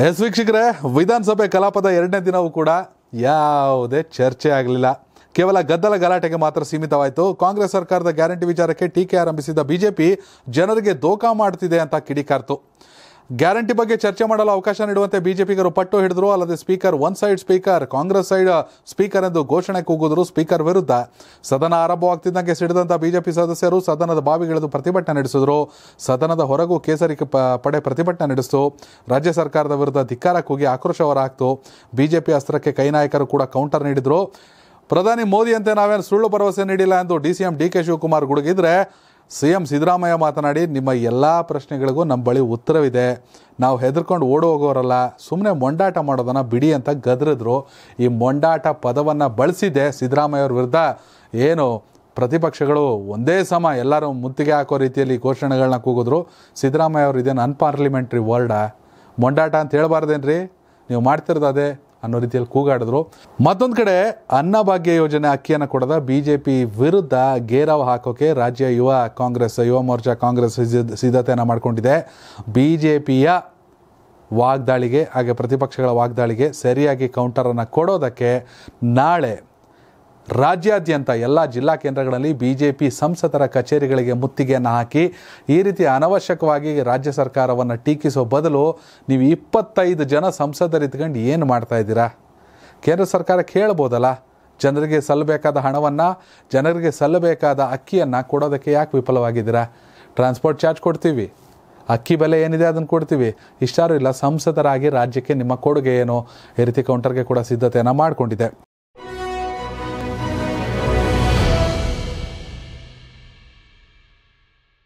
S ವೀಕ್ಷಕರೇ ವಿಧಾನಸಭೆ ಕಲಾಪದ ಎರಡನೇ ದಿನವೂ ಕೂಡ ಯಾವುದೇ ಚರ್ಚೆ ಆಗಲಿಲ್ಲ ಕೇವಲ ಗದ್ದಲ ಗಲಾಟೆಗೆ ಮಾತ್ರ ಸೀಮಿತವಾಯಿತು ಕಾಂಗ್ರೆಸ್ ಸರ್ಕಾರದ ಗ್ಯಾರಂಟಿ ವಿಚಾರಕ್ಕೆ ಟೀಕೆ ಆರಂಭಿಸಿದ ಬಿಜೆಪಿ ಜನರಿಗೆ ದೋಖಾ ಮಾಡುತ್ತಿದೆ ಅಂತ ಕಿಡಿಕಾರ್ತು ಗ್ಯಾರಂಟಿ ಬಗ್ಗೆ ಚರ್ಚೆ ಮಾಡಲು ಅವಕಾಶ ನೀಡುವಂತೆ ಬಿಜೆಪಿಗರು ಪಟ್ಟು ಹಿಡಿದ್ರು ಅಲ್ಲದೆ speaker one side speaker Congress side speaker ಎಂದು ಘೋಷಣೆ ಕೂಗಿದ್ರು ಸ್ಪೀಕರ್ ವಿರುದ್ಧ ಸದನ ಆರಂಭವಾಗ್ತಿದ್ದಂಗೆ ಸಿಡಿದಂತಹ ಬಿಜೆಪಿ ಸದಸ್ಯರು ಸದನದ ಬಾವಿಗಿಳಿದು ಪ್ರತಿಭಟನೆ ನಡೆಸಿದ್ರು ಸದನದ ಹೊರಗೂ ಕೇಸರಿ ಪಡೆ ಪ್ರತಿಭಟನೆ ನಡೆಸಿತು ರಾಜ್ಯ ಸರ್ಕಾರದ ವಿರುದ್ಧ ಧಿಕ್ಕಾರ ಕೂಗಿ ಆಕ್ರೋಶ ಹೊರಹಾಕ್ತು ಬಿಜೆಪಿ ಅಸ್ತ್ರಕ್ಕೆ ಕೈ ನಾಯಕರು ಕೂಡ ಕೌಂಟರ್ ನೀಡಿದ್ರು ಪ್ರಧಾನಿ ಮೋದಿಯಂತೆ ನಾವೇನು ಸುಳ್ಳು ಭರವಸೆ ನೀಡಿಲ್ಲ ಎಂದು DCM C D K Shivakumar ಗುಡುಗಿದ್ರೆ ಸಿ ಎಂ ಸಿದ್ದರಾಮಯ್ಯ ಮಾತನಾಡಿ ನಿಮ್ಮ ಎಲ್ಲ ಪ್ರಶ್ನೆಗಳಿಗೂ ನಮ್ಮ ಬಳಿ ಉತ್ತರವಿದೆ ನಾವು ಹೆದರ್ಕೊಂಡು ಓಡಿ ಹೋಗೋರಲ್ಲ ಸುಮ್ಮನೆ ಮೊಂಡಾಟ ಮಾಡೋದನ್ನು ಬಿಡಿ ಅಂತ ಗದರಿದ್ರು ಈ ಮೊಂಡಾಟ ಪದವನ್ನು ಸಿದ್ದರಾಮಯ್ಯ ಅವ್ರ ವಿರುದ್ಧ ಏನು ಪ್ರತಿಪಕ್ಷಗಳು ಒಂದೇ ಸಮ ಎಲ್ಲರೂ ಮುತ್ತಿಗೆ ಹಾಕೋ ರೀತಿಯಲ್ಲಿ ಘೋಷಣೆಗಳನ್ನ ಕೂಗಿದ್ರು ಸಿದ್ದರಾಮಯ್ಯ ಅವರು ಇದೇನು ಅನ್ಪಾರ್ಲಿಮೆಂಟ್ರಿ ವರ್ಲ್ಡಾ ಮೊಂಡಾಟ ಅಂತ ಹೇಳಬಾರ್ದೇನ್ರಿ ನೀವು ಮಾಡ್ತಿರೋದು ಅದೇ ಅನ್ನೋ ರೀತಿಯಲ್ಲಿ ಕೂಗಾಡಿದ್ರು ಮತ್ತೊಂದು ಕಡೆ ಅನ್ನಭಾಗ್ಯ ಯೋಜನೆ ಅಕ್ಕಿಯನ್ನು ಕೊಡದ ಬಿ ಜೆ ಪಿ ವಿರುದ್ಧ ಗೇರಾವ್ ಹಾಕೋಕೆ ರಾಜ್ಯ ಯುವ ಕಾಂಗ್ರೆಸ್ ಯುವ ಮೋರ್ಚಾ ಕಾಂಗ್ರೆಸ್ ಸಿದ್ಧತೆಯನ್ನು ಮಾಡಿಕೊಂಡಿದೆ ಬಿ ಜೆ ಪಿಯ ವಾಗ್ದಾಳಿಗೆ ಹಾಗೆ ಪ್ರತಿಪಕ್ಷಗಳ ವಾಗ್ದಾಳಿಗೆ ಸರಿಯಾಗಿ ಕೌಂಟರನ್ನು ಕೊಡೋದಕ್ಕೆ ನಾಳೆ ರಾಜ್ಯಾದ್ಯಂತ ಎಲ್ಲ ಜಿಲ್ಲಾ ಕೇಂದ್ರಗಳಲ್ಲಿ ಬಿ ಜೆ ಪಿ ಸಂಸದರ ಕಚೇರಿಗಳಿಗೆ ಮುತ್ತಿಗೆಯನ್ನು ಹಾಕಿ ಈ ರೀತಿ ಅನವಶ್ಯಕವಾಗಿ ರಾಜ್ಯ ಸರ್ಕಾರವನ್ನು ಟೀಕಿಸೋ ಬದಲು ನೀವು ಇಪ್ಪತ್ತೈದು ಜನ ಸಂಸದರಿದ್ಕೊಂಡು ಏನು ಮಾಡ್ತಾ ಇದ್ದೀರಾ ಕೇಂದ್ರ ಸರ್ಕಾರ ಕೇಳ್ಬೋದಲ್ಲ ಜನರಿಗೆ ಸಲ್ಲಬೇಕಾದ ಹಣವನ್ನು ಜನರಿಗೆ ಸಲ್ಲಬೇಕಾದ ಅಕ್ಕಿಯನ್ನು ಕೊಡೋದಕ್ಕೆ ಯಾಕೆ ವಿಫಲವಾಗಿದ್ದೀರಾ ಟ್ರಾನ್ಸ್ಪೋರ್ಟ್ ಚಾರ್ಜ್ ಕೊಡ್ತೀವಿ ಅಕ್ಕಿ ಬೆಲೆ ಏನಿದೆ ಅದನ್ನು ಕೊಡ್ತೀವಿ ಇಷ್ಟಾರು ಇಲ್ಲ ಸಂಸದರಾಗಿ ರಾಜ್ಯಕ್ಕೆ ನಿಮ್ಮ ಕೊಡುಗೆ ಏನು ಈ ರೀತಿ ಕೌಂಟರ್ಗೆ ಕೂಡ ಸಿದ್ಧತೆಯನ್ನು ಮಾಡಿಕೊಂಡಿದೆ